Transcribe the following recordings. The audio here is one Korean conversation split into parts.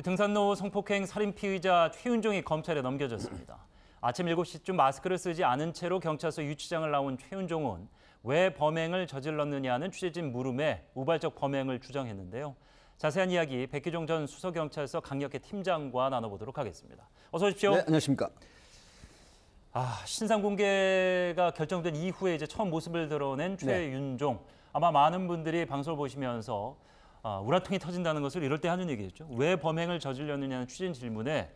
등산로 성폭행 살인 피의자 최윤종이 검찰에 넘겨졌습니다. 아침 7시쯤 마스크를 쓰지 않은 채로 경찰서 유치장을 나온 최윤종은 왜 범행을 저질렀느냐는 취재진 물음에 우발적 범행을 주장했는데요. 자세한 이야기 백기종 전 수서경찰서 강력계 팀장과 나눠보도록 하겠습니다. 어서 오십시오. 네, 안녕하십니까. 아, 신상 공개가 결정된 이후에 이제 처음 모습을 드러낸 네. 최윤종. 네. 아마 많은 분들이 방송을 보시면서 어, 우라통이 터진다는 것을 이럴 때 하는 얘기겠죠. 왜 범행을 저질렀느냐는 추진 질문에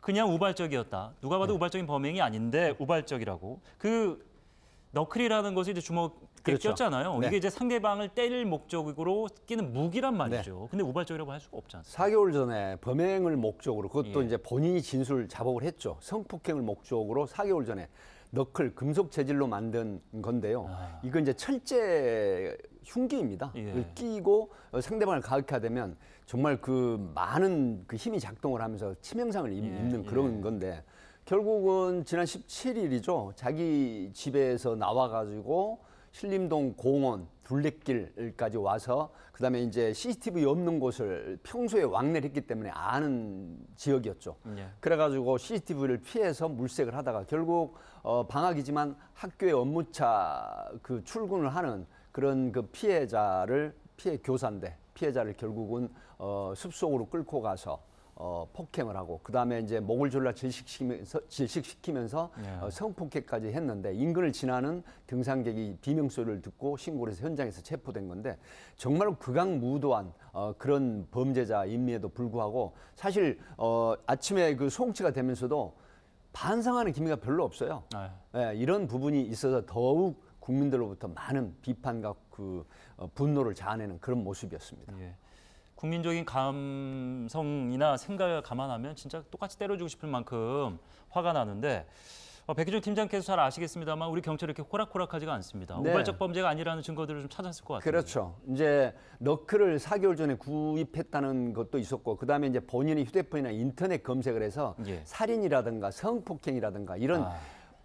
그냥 우발적이었다. 누가 봐도 네. 우발적인 범행이 아닌데 우발적이라고. 그 너클이라는 것이 이제 주먹에 그렇죠. 꼈잖아요. 네. 이게 이제 상대방을 때릴 목적으로 끼는 무기란 네. 말이죠. 네. 근데 우발적이라고 할 수가 없잖아요니 4개월 전에 범행을 목적으로 그것도 예. 이제 본인이 진술 자복을 했죠. 성폭행을 목적으로 4개월 전에 너클 금속 재질로 만든 건데요. 아. 이건 이제 철제 흉기입니다. 예. 끼고 상대방을 가격화 되면 정말 그 많은 그 힘이 작동을 하면서 치명상을 예, 입는 예. 그런 건데 결국은 지난 17일이죠. 자기 집에서 나와가지고 신림동 공원 둘레길까지 와서 그다음에 이제 CCTV 없는 곳을 평소에 왕래를 했기 때문에 아는 지역이었죠. 예. 그래가지고 CCTV를 피해서 물색을 하다가 결국 어, 방학이지만 학교에 업무차 그 출근을 하는 그런 그 피해자를 피해 교사인데 피해자를 결국은 어, 숲속으로 끌고 가서 어, 폭행을 하고 그 다음에 이제 목을 졸라 질식시키면서, 질식시키면서 네. 어, 성폭행까지 했는데 인근을 지나는 등산객이 비명 소리를 듣고 신고를 해서 현장에서 체포된 건데 정말 로 극악무도한 어, 그런 범죄자임에도 불구하고 사실 어, 아침에 그 소홍치가 되면서도 반성하는 기미가 별로 없어요. 네. 예, 이런 부분이 있어서 더욱 국민들로부터 많은 비판과 그 어, 분노를 자아내는 그런 모습이었습니다. 예. 국민적인 감성이나 생각을 감안하면 진짜 똑같이 때려주고 싶을 만큼 화가 나는데 어, 백희준 팀장께서 잘 아시겠습니다만 우리 경찰이 이렇게 호락호락하지가 않습니다. 네. 우발적 범죄가 아니라는 증거들을 좀 찾았을 것 같아요. 그렇죠. 이제 너클을 4개월 전에 구입했다는 것도 있었고 그다음에 이제 본인의 휴대폰이나 인터넷 검색을 해서 예. 살인이라든가 성폭행이라든가 이런 아.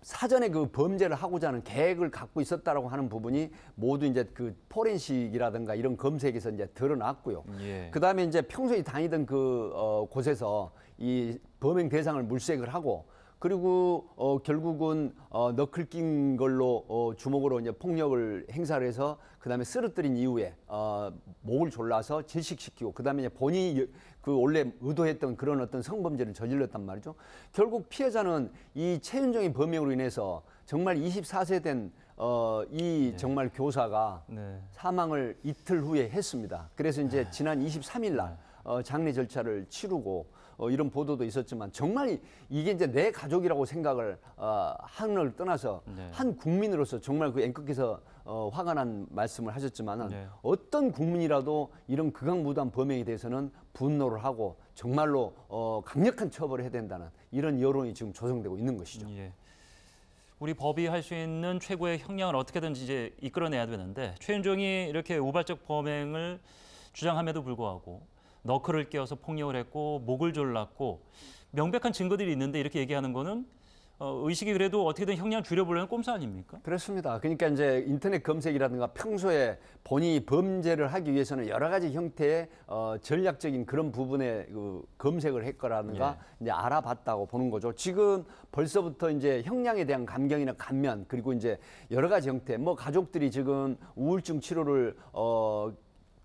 사전에 그 범죄를 하고자 하는 계획을 갖고 있었다라고 하는 부분이 모두 이제 그 포렌식이라든가 이런 검색에서 이제 드러났고요. 예. 그 다음에 이제 평소에 다니던 그 어, 곳에서 이 범행 대상을 물색을 하고 그리고 어, 결국은 어, 너클 낀 걸로 어, 주먹으로 이제 폭력을 행사를 해서 그다음에 쓰러뜨린 이후에 어, 목을 졸라서 질식시키고 그다음에 이제 본인이 그 원래 의도했던 그런 어떤 성범죄를 저질렀단 말이죠. 결국 피해자는 이 최윤정의 범행으로 인해서 정말 24세 된 어, 이 네. 정말 교사가 네. 사망을 이틀 후에 했습니다. 그래서 이제 네. 지난 23일 날 네. 어, 장례 절차를 치르고 어, 이런 보도도 있었지만 정말 이게 이제 내 가족이라고 생각을 어, 한을 떠나서 네. 한 국민으로서 정말 그 앵커께서 어, 화가 난 말씀을 하셨지만은 네. 어떤 국민이라도 이런 극악무도한 범행에 대해서는 분노를 하고 정말로 어, 강력한 처벌을 해야 된다는 이런 여론이 지금 조성되고 있는 것이죠. 예. 우리 법이 할 수 있는 최고의 형량을 어떻게든지 이제 이끌어내야 되는데 최윤종이 이렇게 우발적 범행을 주장함에도 불구하고 너클을 깨워서 폭력을 했고 목을 졸랐고 명백한 증거들이 있는데 이렇게 얘기하는 거는 어, 의식이 그래도 어떻게든 형량 줄여보려는 꼼수 아닙니까? 그렇습니다. 그러니까 이제 인터넷 검색이라든가 평소에 본인이 범죄를 하기 위해서는 여러 가지 형태의 어, 전략적인 그런 부분에 그 검색을 했거라든가 예. 이제 알아봤다고 보는 거죠. 지금 벌써부터 이제 형량에 대한 감경이나 감면 그리고 이제 여러 가지 형태 뭐 가족들이 지금 우울증 치료를 어,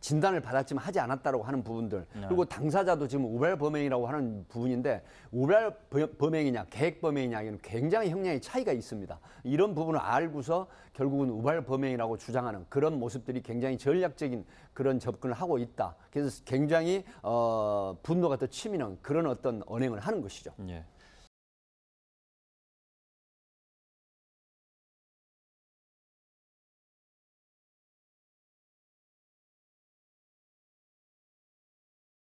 진단을 받았지만 하지 않았다라고 하는 부분들 네. 그리고 당사자도 지금 우발 범행이라고 하는 부분인데 우발 범행이냐 계획 범행이냐에는 굉장히 형량의 차이가 있습니다. 이런 부분을 알고서 결국은 우발 범행이라고 주장하는 그런 모습들이 굉장히 전략적인 그런 접근을 하고 있다. 그래서 굉장히 어, 분노가 더 치미는 그런 어떤 언행을 하는 것이죠. 네.